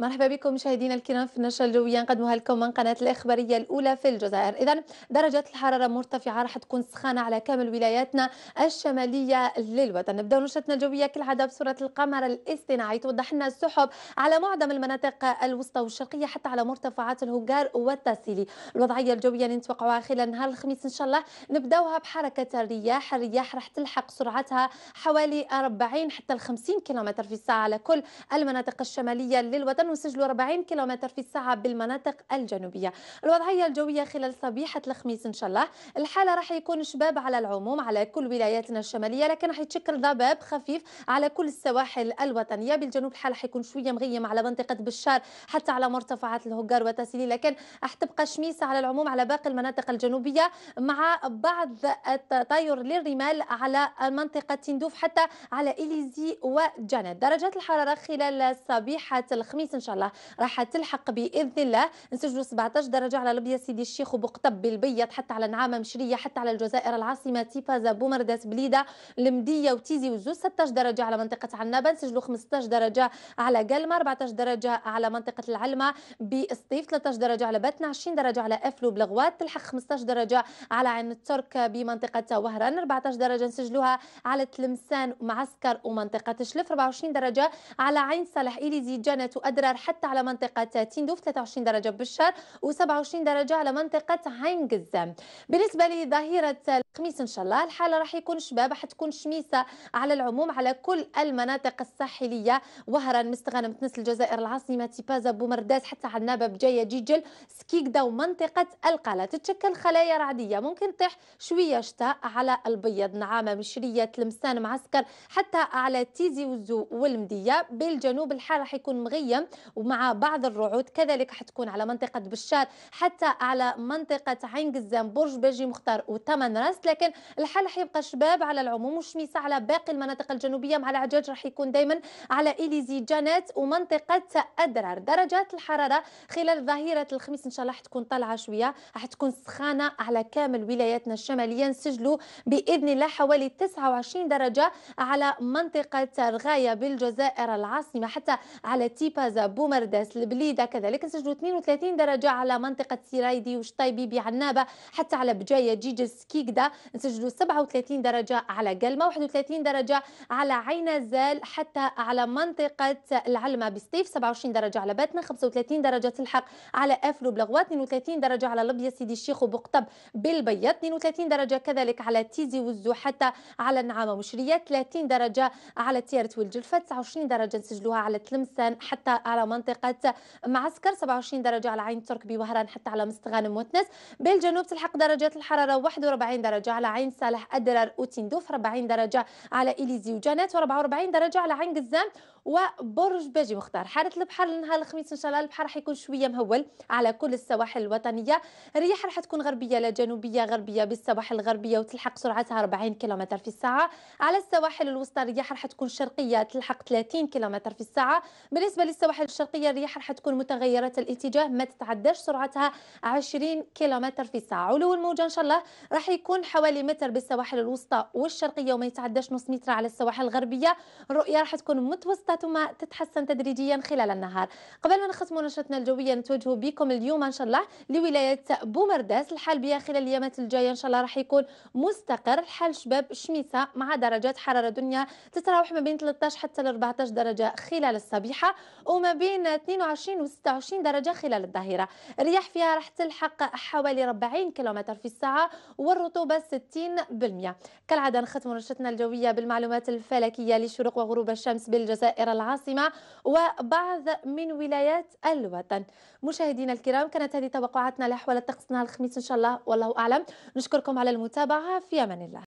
مرحبا بكم مشاهدينا الكرام في النشرة الجوية نقدمها لكم من قناة الإخبارية الأولى في الجزائر إذا درجة الحرارة مرتفعة راح تكون سخانة على كامل ولاياتنا الشمالية للوطن نبدأ نشرتنا الجوية كالعادة بصورة القمر الاصطناعي توضح لنا السحب على معظم المناطق الوسطى والشرقية حتى على مرتفعات الهجار والتاسيلي الوضعية الجوية اللي نتوقعها خلال نهار الخميس إن شاء الله نبداوها بحركة الرياح الرياح راح تلحق سرعتها حوالي 40 حتى 50 كيلومتر في الساعة على كل المناطق الشمالية للوطن الآن وسجلوا 40 كيلومتر في الساعة بالمناطق الجنوبية الوضعية الجوية خلال صبيحة الخميس إن شاء الله الحالة راح يكون شباب على العموم على كل ولاياتنا الشمالية لكن راح يتشكل ضباب خفيف على كل السواحل الوطنية بالجنوب الحال راح يكون شوية مغيم على منطقة بشار حتى على مرتفعات الهجار وتسيلي لكن راح تبقى شميسة على العموم على باقي المناطق الجنوبية مع بعض التطاير للرمال على منطقة تندوف حتى على إليزي وجند درجات الحرارة خلال صبيحة الخميس ان شاء الله راح تلحق باذن الله نسجلوا 17 درجه على لبيا سيدي الشيخ وبقطب بالبيض حتى على نعامه مشريه حتى على الجزائر العاصمه تيفازا بومرداس بليده المديه وتيزي وزوز 16 درجه على منطقه عنابه نسجلوا 15 درجه على قلمه 14 درجه على منطقه العلمه بسطيف 13 درجه على باتنا 20 درجه على افلو بلغوات تلحق 15 درجه على عين الترك بمنطقه وهران 14 درجه نسجلوها على تلمسان معسكر ومنطقه شلف 24 درجه على عين صالح اليزي جنة وأدرى الحرارة حتى على منطقة تيندوف 23 درجة بالشر و27 درجة على منطقة عين قزام بالنسبة لظهيرة الخميس إن شاء الله الحالة راح يكون شباب حتكون شميسة على العموم على كل المناطق الساحلية وهران مستغانم تنس الجزائر العاصمة تيبازا بومرداس حتى عنابة بجاية جيجل سكيكدا ومنطقة القلة تتشكل خلايا رعدية ممكن تطيح شوية شتاء على البيض نعامة مشرية تلمسان معسكر حتى على تيزي وزو والمدية بالجنوب الحال راح يكون مغيم ومع بعض الرعود كذلك حتكون على منطقة بشار حتى على منطقة عين قزام برج باجي مختار وتمن راس لكن الحال حيبقى شباب على العموم وشميسة على باقي المناطق الجنوبية مع العجاج راح يكون دائما على إليزي جانات ومنطقة أدرار درجات الحرارة خلال ظهيرة الخميس إن شاء الله حتكون طالعة شوية راح تكون سخانة على كامل ولاياتنا الشمالية نسجلوا بإذن الله حوالي 29 درجة على منطقة رغاية بالجزائر العاصمة حتى على تيبازا بومرداس البليدة كذلك سجلوا 32 درجة على منطقة سيرايدي وشطيبي بعنابة حتى على بجاية جيجس كيكدا نسجلوا 37 درجة على قلمة 31 درجة على عين زال حتى على منطقة العلمة بستيف 27 درجة على باتنا 35 درجة تلحق على أفلو بلغوات 32 درجة على لبيا سيدي الشيخ وبقطب بالبيض 32 درجة كذلك على تيزي وزو حتى على نعامة مشريه 30 درجة على تيارت والجلفة 29 درجة نسجلوها على تلمسان حتى على منطقة معسكر 27 درجة على عين ترك بوهران حتى على مستغانم وتنس بالجنوب تلحق درجات الحرارة 41 درجة على عين صالح أدرار وتندوف 40 درجة على إليزي وجانات و44 درجة على عين قزام وبرج باجي مختار حالة البحر لنهار الخميس إن شاء الله البحر راح يكون شوية مهول على كل السواحل الوطنية الرياح راح تكون غربية لا جنوبية غربية بالسواحل الغربية وتلحق سرعتها 40 كم في الساعة على السواحل الوسطى الرياح راح تكون شرقية تلحق 30 كم في الساعة بالنسبة للسواحل السواحل الشرقية الرياح راح تكون متغيرة الاتجاه ما تتعداش سرعتها 20 كيلومتر في الساعة علو الموجة إن شاء الله راح يكون حوالي متر بالسواحل الوسطى والشرقية وما يتعداش نص متر على السواحل الغربية الرؤية راح تكون متوسطة ثم تتحسن تدريجيا خلال النهار قبل ما نختم نشرتنا الجوية نتوجه بكم اليوم إن شاء الله لولاية بومرداس الحال بها خلال الأيامات الجاية إن شاء الله راح يكون مستقر الحال شباب شميسة مع درجات حرارة دنيا تتراوح ما بين 13 حتى 14 درجة خلال الصبيحة وما ما بين 22 و 26 درجة خلال الظهيرة الرياح فيها راح تلحق حوالي 40 كم في الساعة والرطوبة 60% كالعادة نختم رشتنا الجوية بالمعلومات الفلكية لشروق وغروب الشمس بالجزائر العاصمة وبعض من ولايات الوطن مشاهدينا الكرام كانت هذه توقعاتنا الطقس نهار الخميس إن شاء الله والله أعلم نشكركم على المتابعة في أمان الله